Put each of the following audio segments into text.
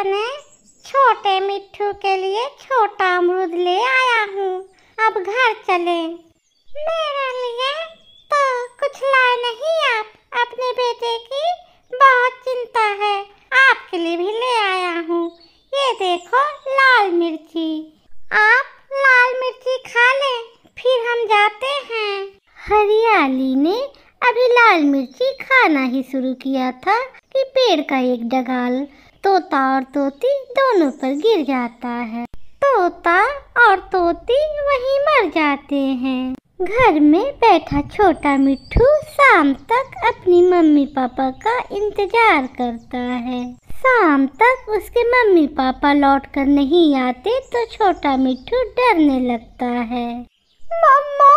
अपने छोटे मिट्टू के लिए छोटा अमरूद ले आया हूँ अब घर चले मेरे लिए तो कुछ लाए नहीं आप अपने बेटे की बहुत चिंता है आपके लिए भी ले आया हूँ ये देखो लाल मिर्ची आप लाल मिर्ची खा लें फिर हम जाते हैं हरियाली ने अभी लाल मिर्ची खाना ही शुरू किया था कि पेड़ का एक डगाल तोता और तोती दोनों पर गिर जाता है तोता और तोती वहीं मर जाते हैं घर में बैठा छोटा मिट्ठू शाम तक अपनी मम्मी पापा का इंतजार करता है शाम तक उसके मम्मी पापा लौट कर नहीं आते तो छोटा मिट्ठू डरने लगता है मम्मा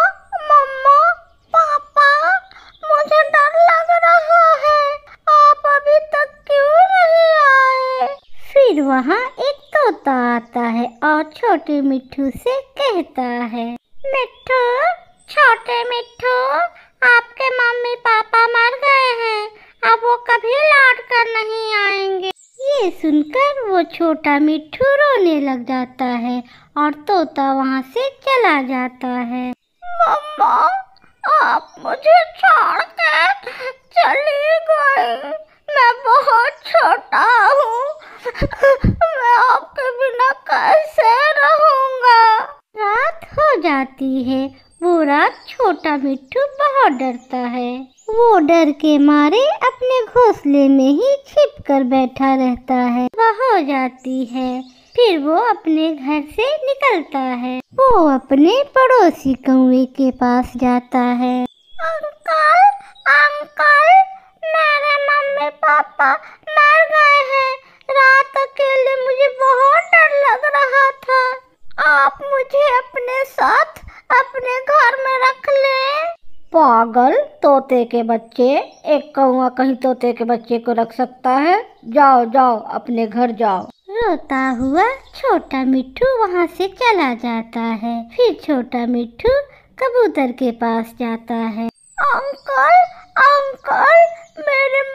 वहाँ एक तोता आता है और छोटे मिठू से कहता है मिठू छोटे मिठू आपके मम्मी पापा मर गए हैं अब वो कभी लौट कर नहीं आएंगे ये सुनकर वो छोटा मिठू रोने लग जाता है और तोता वहाँ से चला जाता है मम्मा आप मुझे छोड़ कर चली गई मैं बहुत छोटा हूँ मैं आपके बिना कैसे रहूँगा रात हो जाती है वो रात छोटा मिट्टू बहुत डरता है वो डर के मारे अपने घोंसले में ही छिप कर बैठा रहता है वह हो जाती है फिर वो अपने घर से निकलता है वो अपने पड़ोसी कौए के पास जाता है अंकल अंकल डर गए हैं रात अकेले मुझे बहुत डर लग रहा था आप मुझे अपने साथ अपने घर में रख लें पागल तोते के बच्चे एक कौआ कहीं तोते के बच्चे को रख सकता है जाओ जाओ अपने घर जाओ रोता हुआ छोटा मिट्टू वहाँ से चला जाता है फिर छोटा मिट्टू कबूतर के पास जाता है अंकल अंकल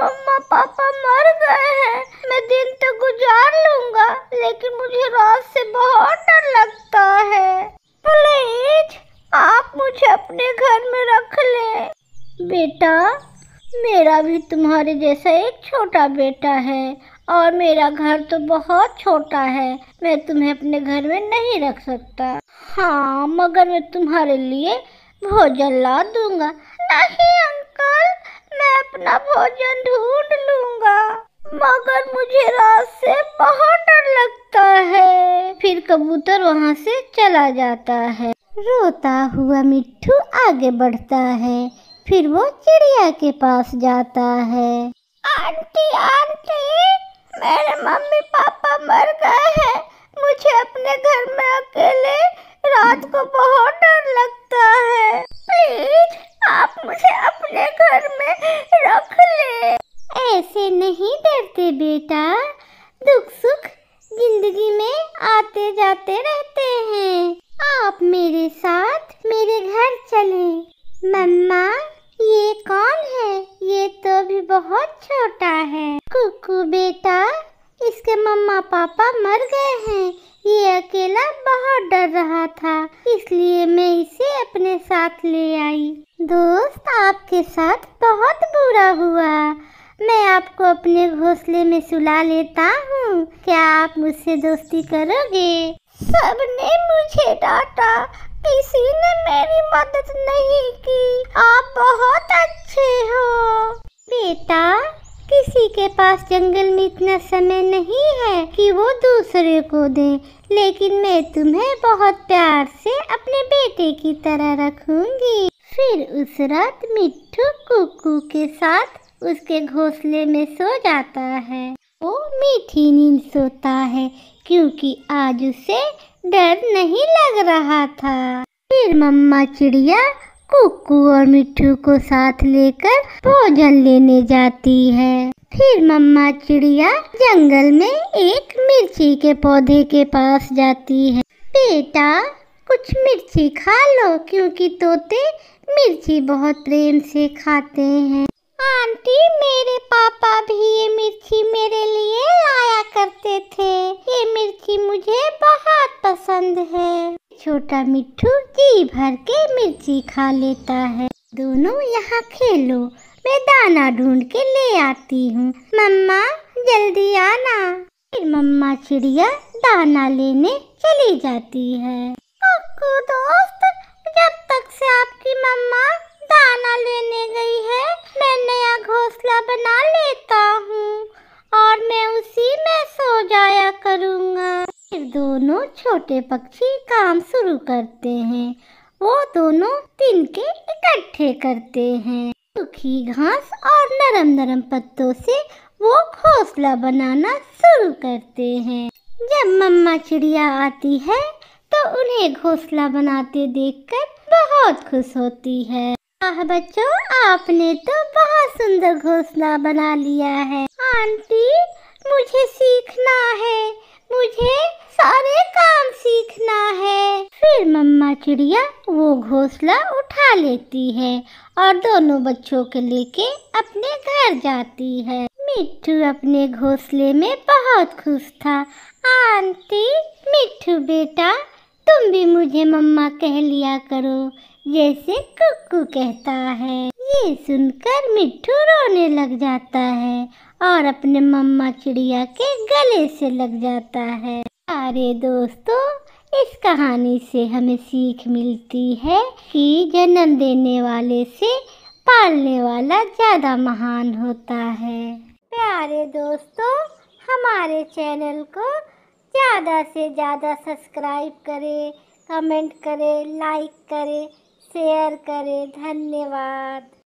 मम्मा पापा मर गए हैं मैं दिन तक तो गुजार लूंगा लेकिन मुझे रात से बहुत डर लगता है प्लीज आप मुझे अपने घर में रख लें बेटा मेरा भी तुम्हारे जैसा एक छोटा बेटा है और मेरा घर तो बहुत छोटा है मैं तुम्हें अपने घर में नहीं रख सकता हाँ मगर मैं तुम्हारे लिए भोजन ला दूंगा नहीं अंकल मैं अपना भोजन ढूंढ लूंगा मगर मुझे रात से बहुत डर लगता है फिर कबूतर वहाँ से चला जाता है रोता हुआ मिट्टू आगे बढ़ता है फिर वो चिड़िया के पास जाता है आंटी आंटी रहते बेटा दुख सुख जिंदगी में आते जाते रहते हैं आप मेरे साथ मेरे घर चले मम्मा ये कौन है ये तो भी बहुत छोटा है कुकू बेटा इसके मम्मा पापा मर गए हैं ये अकेला बहुत डर रहा था इसलिए मैं इसे अपने साथ ले आई दोस्त आपके साथ बहुत बुरा हुआ मैं आपको अपने घोंसले में सुला लेता हूँ क्या आप मुझसे दोस्ती करोगे सबने मुझे डांटा किसी ने मेरी मदद नहीं की आप बहुत अच्छे हो बेटा किसी के पास जंगल में इतना समय नहीं है कि वो दूसरे को दे लेकिन मैं तुम्हें बहुत प्यार से अपने बेटे की तरह रखूंगी फिर उस रात मिट्ठू कुकू के साथ उसके घोंसले में सो जाता है वो मीठी नींद सोता है क्योंकि आज उसे डर नहीं लग रहा था फिर मम्मा चिड़िया कुकू और मिट्टू को साथ लेकर भोजन लेने जाती है फिर मम्मा चिड़िया जंगल में एक मिर्ची के पौधे के पास जाती है बेटा कुछ मिर्ची खा लो क्योंकि तोते मिर्ची बहुत प्रेम से खाते हैं आंटी मेरे पापा भी ये मिर्ची मेरे लिए लाया करते थे ये मिर्ची मुझे बहुत पसंद है छोटा मिट्टू जी भर के मिर्ची खा लेता है दोनों यहाँ खेलो मैं दाना ढूंढ के ले आती हूँ मम्मा जल्दी आना फिर मम्मा चिड़िया दाना लेने चली जाती है दोस्त जब तक से आपकी मम्मा दाना छोटे पक्षी काम शुरू करते हैं वो दोनों तिनके इकट्ठे करते हैं सूखी घास और नरम नरम पत्तों से वो घोंसला बनाना शुरू करते हैं जब मम्मा चिड़िया आती है तो उन्हें घोंसला बनाते देखकर बहुत खुश होती है आह बच्चों आपने तो बहुत सुंदर घोंसला बना लिया है आंटी मुझे सीखना है मुझे सारे चिड़िया वो घोंसला उठा लेती है और दोनों बच्चों को लेके अपने घर जाती है मिट्टू अपने घोंसले में बहुत खुश था आंटी मिट्टू बेटा तुम भी मुझे मम्मा कह लिया करो जैसे कुकू कहता है ये सुनकर मिट्टू रोने लग जाता है और अपने मम्मा चिड़िया के गले से लग जाता है अरे दोस्तों इस कहानी से हमें सीख मिलती है कि जन्म देने वाले से पालने वाला ज़्यादा महान होता है प्यारे दोस्तों हमारे चैनल को ज़्यादा से ज़्यादा सब्सक्राइब करें कमेंट करें लाइक करें शेयर करें धन्यवाद